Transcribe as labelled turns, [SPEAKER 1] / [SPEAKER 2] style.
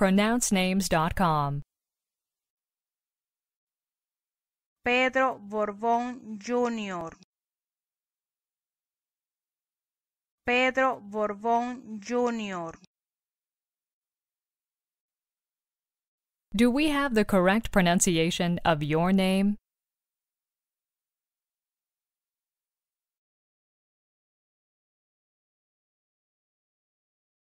[SPEAKER 1] pronouncenames.com.
[SPEAKER 2] Pedro Borbón Jr. Pedro Borbón Jr.
[SPEAKER 1] Do we have the correct pronunciation of your name?